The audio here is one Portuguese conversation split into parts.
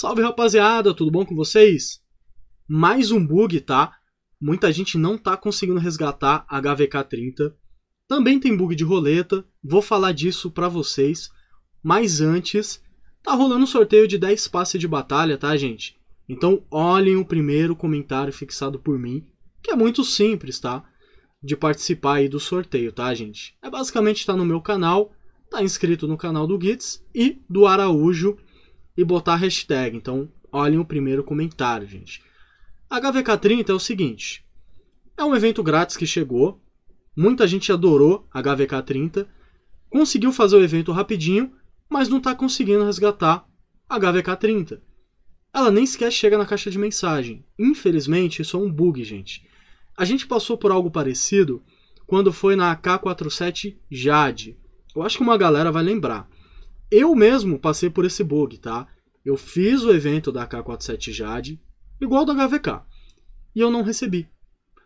Salve rapaziada, tudo bom com vocês? Mais um bug, tá? Muita gente não tá conseguindo resgatar HVK30. Também tem bug de roleta, vou falar disso pra vocês. Mas antes, tá rolando um sorteio de 10 passes de batalha, tá gente? Então olhem o primeiro comentário fixado por mim, que é muito simples, tá? De participar aí do sorteio, tá gente? É basicamente tá no meu canal, tá inscrito no canal do Gits e do Araújo, e botar a hashtag. Então, olhem o primeiro comentário, gente. HVK30 é o seguinte: é um evento grátis que chegou, muita gente adorou HVK30, conseguiu fazer o evento rapidinho, mas não está conseguindo resgatar HVK30. Ela nem sequer chega na caixa de mensagem. Infelizmente, isso é um bug, gente. A gente passou por algo parecido quando foi na AK-47 Jade. Eu acho que uma galera vai lembrar. Eu mesmo passei por esse bug, tá? Eu fiz o evento da K47 Jade, igual do HVK, e eu não recebi.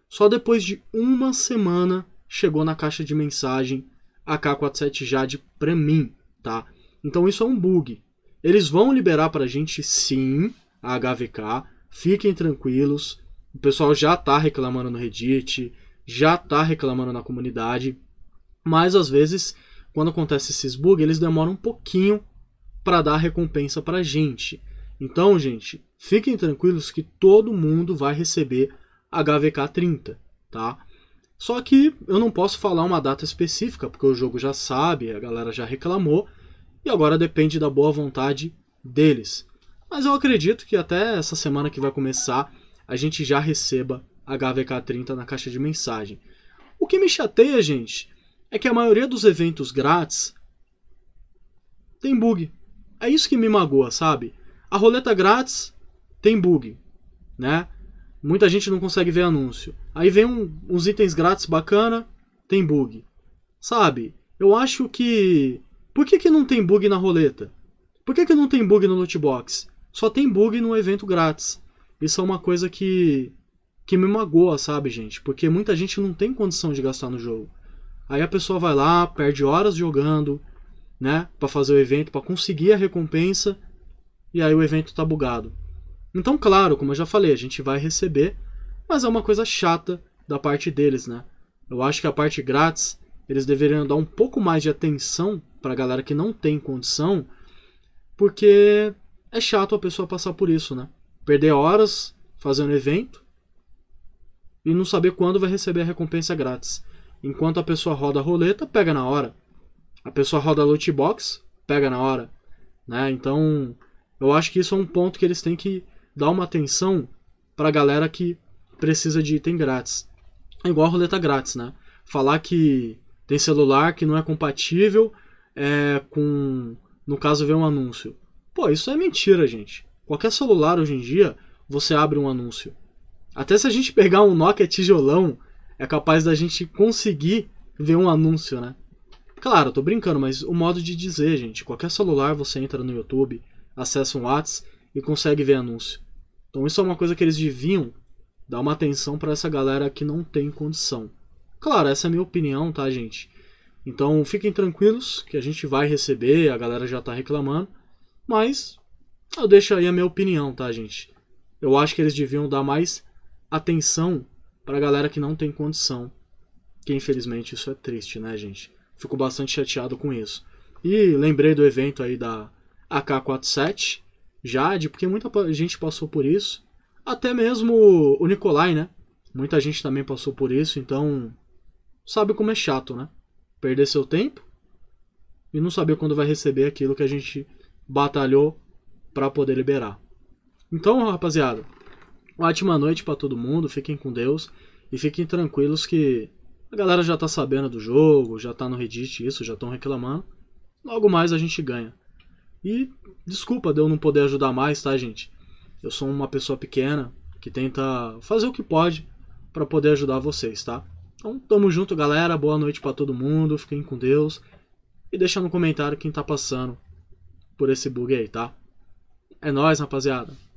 Só depois de uma semana chegou na caixa de mensagem a K47 Jade pra mim, tá? Então isso é um bug. Eles vão liberar pra gente sim a HVK, fiquem tranquilos. O pessoal já tá reclamando no Reddit, já tá reclamando na comunidade, mas às vezes quando acontece esses bugs, eles demoram um pouquinho para dar recompensa para a gente. Então, gente, fiquem tranquilos que todo mundo vai receber HVK 30, tá? Só que eu não posso falar uma data específica, porque o jogo já sabe, a galera já reclamou, e agora depende da boa vontade deles. Mas eu acredito que até essa semana que vai começar, a gente já receba HVK 30 na caixa de mensagem. O que me chateia, gente, é que a maioria dos eventos grátis tem bug. É isso que me magoa, sabe? A roleta grátis tem bug, né? Muita gente não consegue ver anúncio. Aí vem um, uns itens grátis bacana, tem bug. Sabe? Eu acho que. Por que, que não tem bug na roleta? Por que, que não tem bug no lootbox? Só tem bug no evento grátis. Isso é uma coisa que. que me magoa, sabe, gente? Porque muita gente não tem condição de gastar no jogo. Aí a pessoa vai lá, perde horas jogando, né, para fazer o evento, para conseguir a recompensa, e aí o evento tá bugado. Então, claro, como eu já falei, a gente vai receber, mas é uma coisa chata da parte deles, né? Eu acho que a parte grátis, eles deveriam dar um pouco mais de atenção pra galera que não tem condição, porque é chato a pessoa passar por isso, né? Perder horas fazendo evento e não saber quando vai receber a recompensa grátis. Enquanto a pessoa roda a roleta, pega na hora. A pessoa roda a loot box, pega na hora. Né? Então, eu acho que isso é um ponto que eles têm que dar uma atenção para a galera que precisa de item grátis. É igual a roleta grátis, né? Falar que tem celular que não é compatível é, com, no caso, ver um anúncio. Pô, isso é mentira, gente. Qualquer celular hoje em dia, você abre um anúncio. Até se a gente pegar um Nokia tijolão é capaz da gente conseguir ver um anúncio, né? Claro, tô brincando, mas o modo de dizer, gente, qualquer celular você entra no YouTube, acessa um Whats e consegue ver anúncio. Então isso é uma coisa que eles deviam dar uma atenção para essa galera que não tem condição. Claro, essa é a minha opinião, tá, gente? Então fiquem tranquilos que a gente vai receber, a galera já tá reclamando, mas eu deixo aí a minha opinião, tá, gente? Eu acho que eles deviam dar mais atenção para a galera que não tem condição. Que infelizmente isso é triste, né, gente? Fico bastante chateado com isso. E lembrei do evento aí da AK-47, Jade, porque muita gente passou por isso. Até mesmo o Nikolai, né? Muita gente também passou por isso, então sabe como é chato, né? Perder seu tempo e não saber quando vai receber aquilo que a gente batalhou para poder liberar. Então, rapaziada, Ótima noite para todo mundo, fiquem com Deus e fiquem tranquilos que a galera já tá sabendo do jogo, já tá no Reddit isso, já estão reclamando. Logo mais a gente ganha. E desculpa de eu não poder ajudar mais, tá, gente? Eu sou uma pessoa pequena que tenta fazer o que pode para poder ajudar vocês, tá? Então, tamo junto, galera. Boa noite para todo mundo. Fiquem com Deus. E deixa no comentário quem tá passando por esse bug aí, tá? É nós, rapaziada.